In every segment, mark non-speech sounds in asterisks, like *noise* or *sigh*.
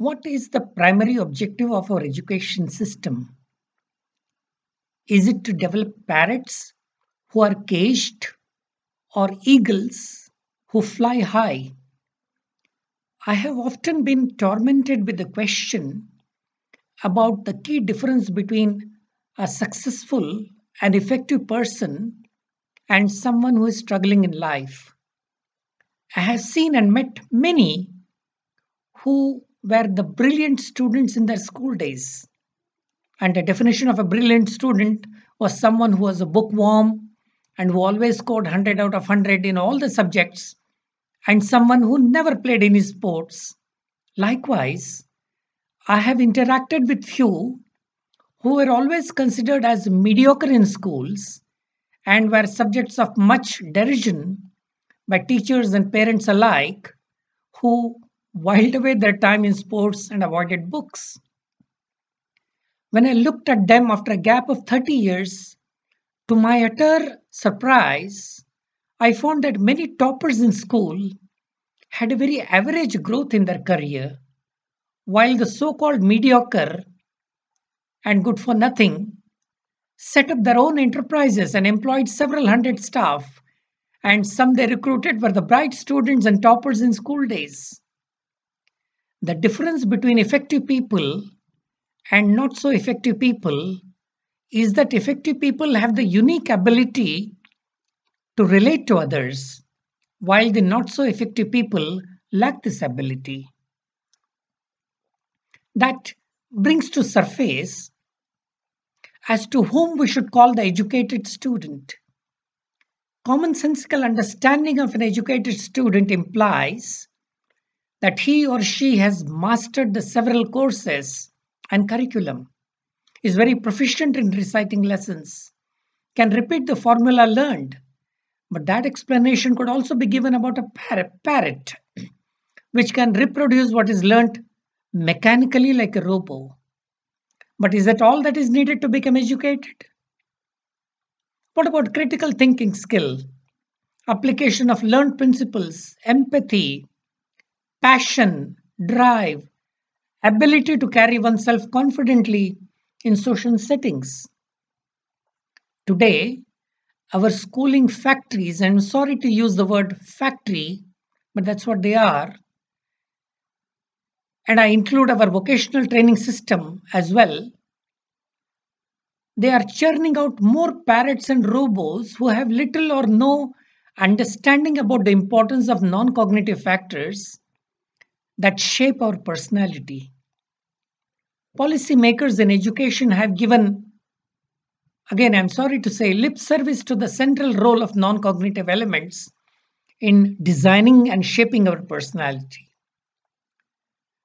What is the primary objective of our education system? Is it to develop parrots who are caged or eagles who fly high? I have often been tormented with the question about the key difference between a successful and effective person and someone who is struggling in life. I have seen and met many who were the brilliant students in their school days. And the definition of a brilliant student was someone who was a bookworm and who always scored 100 out of 100 in all the subjects, and someone who never played any sports. Likewise, I have interacted with few who were always considered as mediocre in schools and were subjects of much derision by teachers and parents alike, who whiled away their time in sports and avoided books. When I looked at them after a gap of 30 years, to my utter surprise, I found that many toppers in school had a very average growth in their career, while the so called mediocre and good for nothing set up their own enterprises and employed several hundred staff, and some they recruited were the bright students and toppers in school days the difference between effective people and not so effective people is that effective people have the unique ability to relate to others, while the not so effective people lack this ability. That brings to surface as to whom we should call the educated student. Commonsensical understanding of an educated student implies that he or she has mastered the several courses and curriculum, is very proficient in reciting lessons, can repeat the formula learned. But that explanation could also be given about a parrot, parrot which can reproduce what is learnt mechanically like a robo. But is that all that is needed to become educated? What about critical thinking skill, application of learned principles, empathy, passion, drive, ability to carry oneself confidently in social settings. Today, our schooling factories, and I'm sorry to use the word factory, but that's what they are. And I include our vocational training system as well. They are churning out more parrots and robots who have little or no understanding about the importance of non cognitive factors that shape our personality. Policymakers in education have given, again, I'm sorry to say, lip service to the central role of non cognitive elements in designing and shaping our personality.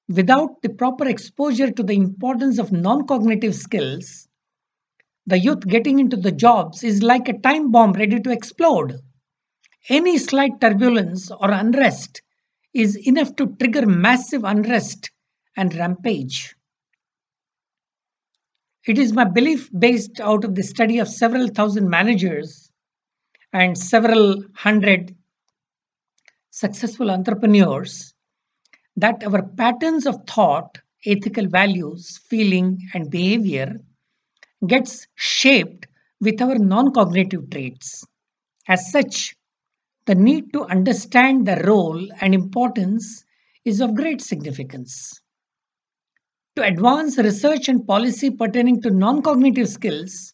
Without the proper exposure to the importance of non cognitive skills, the youth getting into the jobs is like a time bomb ready to explode. Any slight turbulence or unrest is enough to trigger massive unrest and rampage. It is my belief, based out of the study of several thousand managers and several hundred successful entrepreneurs, that our patterns of thought, ethical values, feeling, and behavior gets shaped with our non cognitive traits. As such, the need to understand the role and importance is of great significance. To advance research and policy pertaining to non cognitive skills,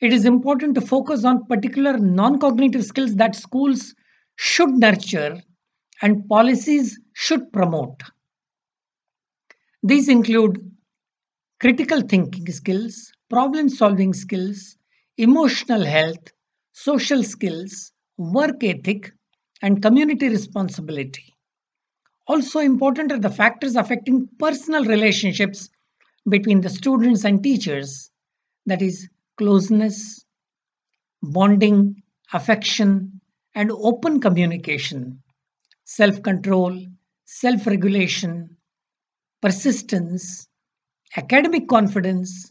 it is important to focus on particular non cognitive skills that schools should nurture and policies should promote. These include critical thinking skills, problem solving skills, emotional health, social skills, work ethic, and community responsibility. Also important are the factors affecting personal relationships between the students and teachers, that is, closeness, bonding, affection, and open communication, self control, self regulation, persistence, academic confidence,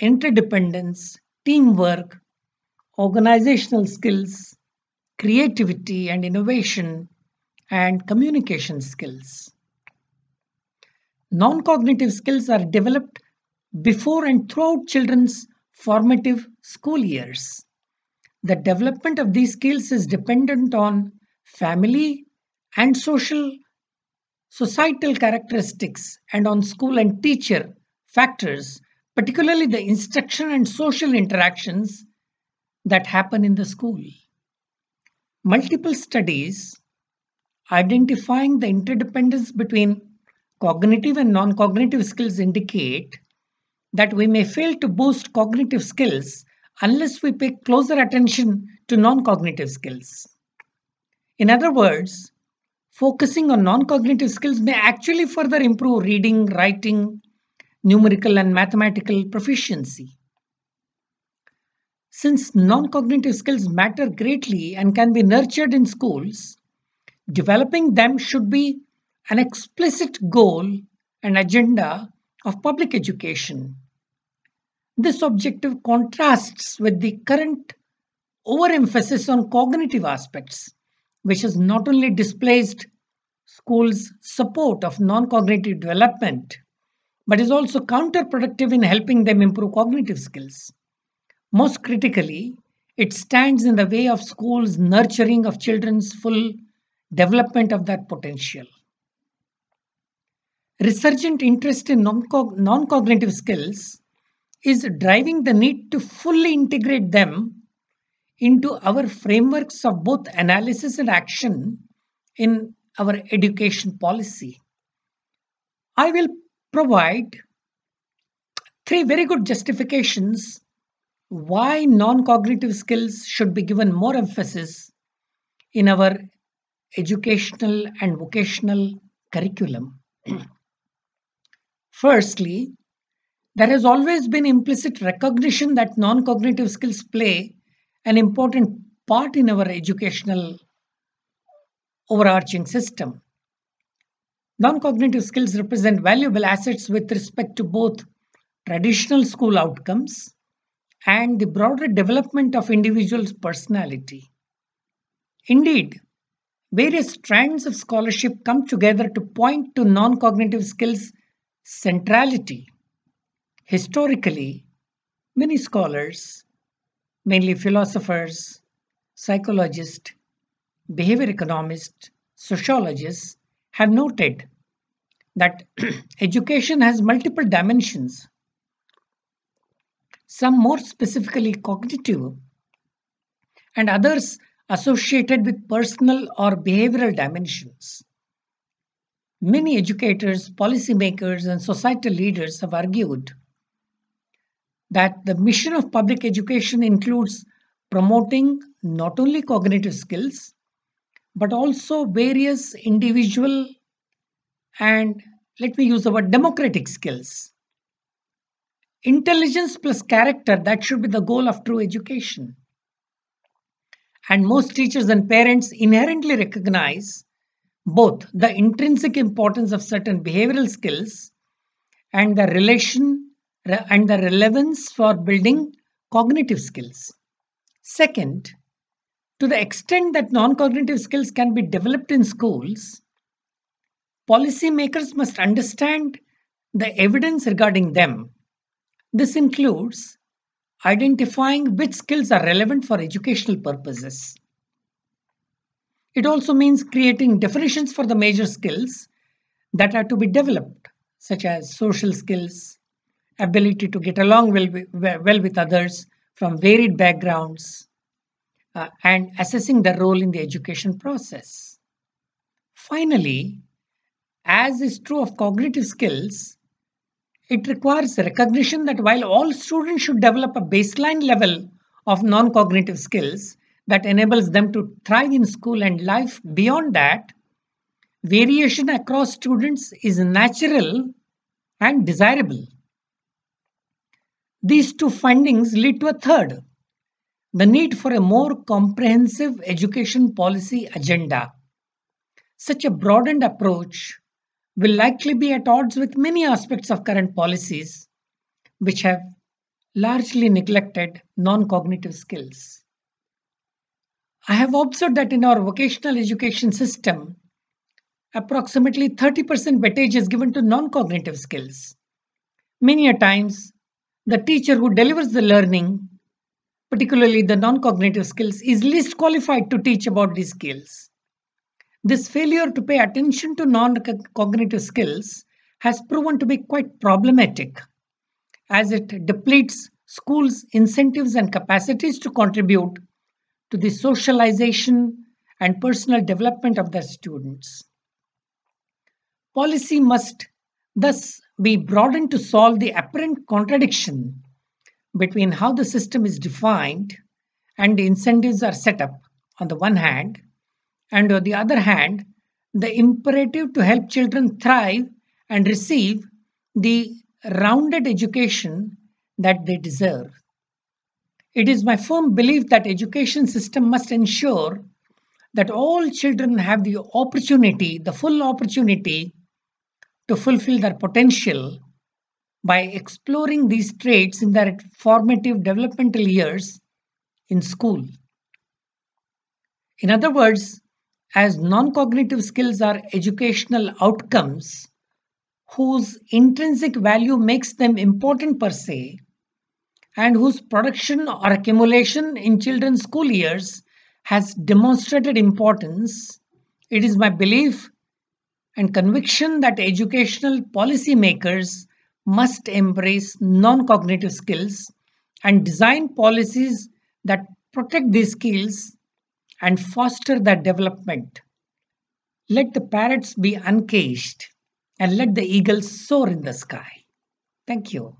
interdependence, teamwork, organizational skills, creativity and innovation, and communication skills. Non cognitive skills are developed before and throughout children's formative school years. The development of these skills is dependent on family and social societal characteristics and on school and teacher factors, particularly the instruction and social interactions that happen in the school multiple studies identifying the interdependence between cognitive and non cognitive skills indicate that we may fail to boost cognitive skills unless we pay closer attention to non cognitive skills. In other words, focusing on non cognitive skills may actually further improve reading, writing, numerical, and mathematical proficiency. Since non cognitive skills matter greatly and can be nurtured in schools, developing them should be an explicit goal and agenda of public education. This objective contrasts with the current overemphasis on cognitive aspects, which has not only displaced schools' support of non cognitive development, but is also counterproductive in helping them improve cognitive skills. Most critically, it stands in the way of schools' nurturing of children's full development of that potential. Resurgent interest in non cognitive skills is driving the need to fully integrate them into our frameworks of both analysis and action in our education policy. I will provide three very good justifications why non cognitive skills should be given more emphasis in our educational and vocational curriculum. *clears throat* Firstly, there has always been implicit recognition that non cognitive skills play an important part in our educational overarching system. Non cognitive skills represent valuable assets with respect to both traditional school outcomes and the broader development of individuals' personality. Indeed, various strands of scholarship come together to point to non cognitive skills' centrality. Historically, many scholars, mainly philosophers, psychologists, behavior economists, sociologists, have noted that *clears throat* education has multiple dimensions some more specifically cognitive, and others associated with personal or behavioral dimensions. Many educators, policymakers, and societal leaders have argued that the mission of public education includes promoting not only cognitive skills but also various individual and let me use the word democratic skills Intelligence plus character, that should be the goal of true education. And most teachers and parents inherently recognize both the intrinsic importance of certain behavioral skills and the relation and the relevance for building cognitive skills. Second, to the extent that non cognitive skills can be developed in schools, policymakers must understand the evidence regarding them this includes identifying which skills are relevant for educational purposes. It also means creating definitions for the major skills that are to be developed, such as social skills, ability to get along well, well with others from varied backgrounds, uh, and assessing their role in the education process. Finally, as is true of cognitive skills, it requires recognition that while all students should develop a baseline level of non cognitive skills that enables them to thrive in school and life beyond that, variation across students is natural and desirable. These two findings lead to a third the need for a more comprehensive education policy agenda. Such a broadened approach will likely be at odds with many aspects of current policies which have largely neglected non cognitive skills. I have observed that in our vocational education system, approximately 30% weightage is given to non cognitive skills. Many a times, the teacher who delivers the learning, particularly the non cognitive skills, is least qualified to teach about these skills. This failure to pay attention to non cognitive skills has proven to be quite problematic as it depletes schools' incentives and capacities to contribute to the socialization and personal development of their students. Policy must thus be broadened to solve the apparent contradiction between how the system is defined and the incentives are set up on the one hand and on the other hand, the imperative to help children thrive and receive the rounded education that they deserve. It is my firm belief that education system must ensure that all children have the opportunity, the full opportunity to fulfill their potential by exploring these traits in their formative developmental years in school. In other words, as non cognitive skills are educational outcomes whose intrinsic value makes them important per se, and whose production or accumulation in children's school years has demonstrated importance, it is my belief and conviction that educational policymakers must embrace non cognitive skills and design policies that protect these skills and foster their development. Let the parrots be uncaged and let the eagles soar in the sky. Thank you.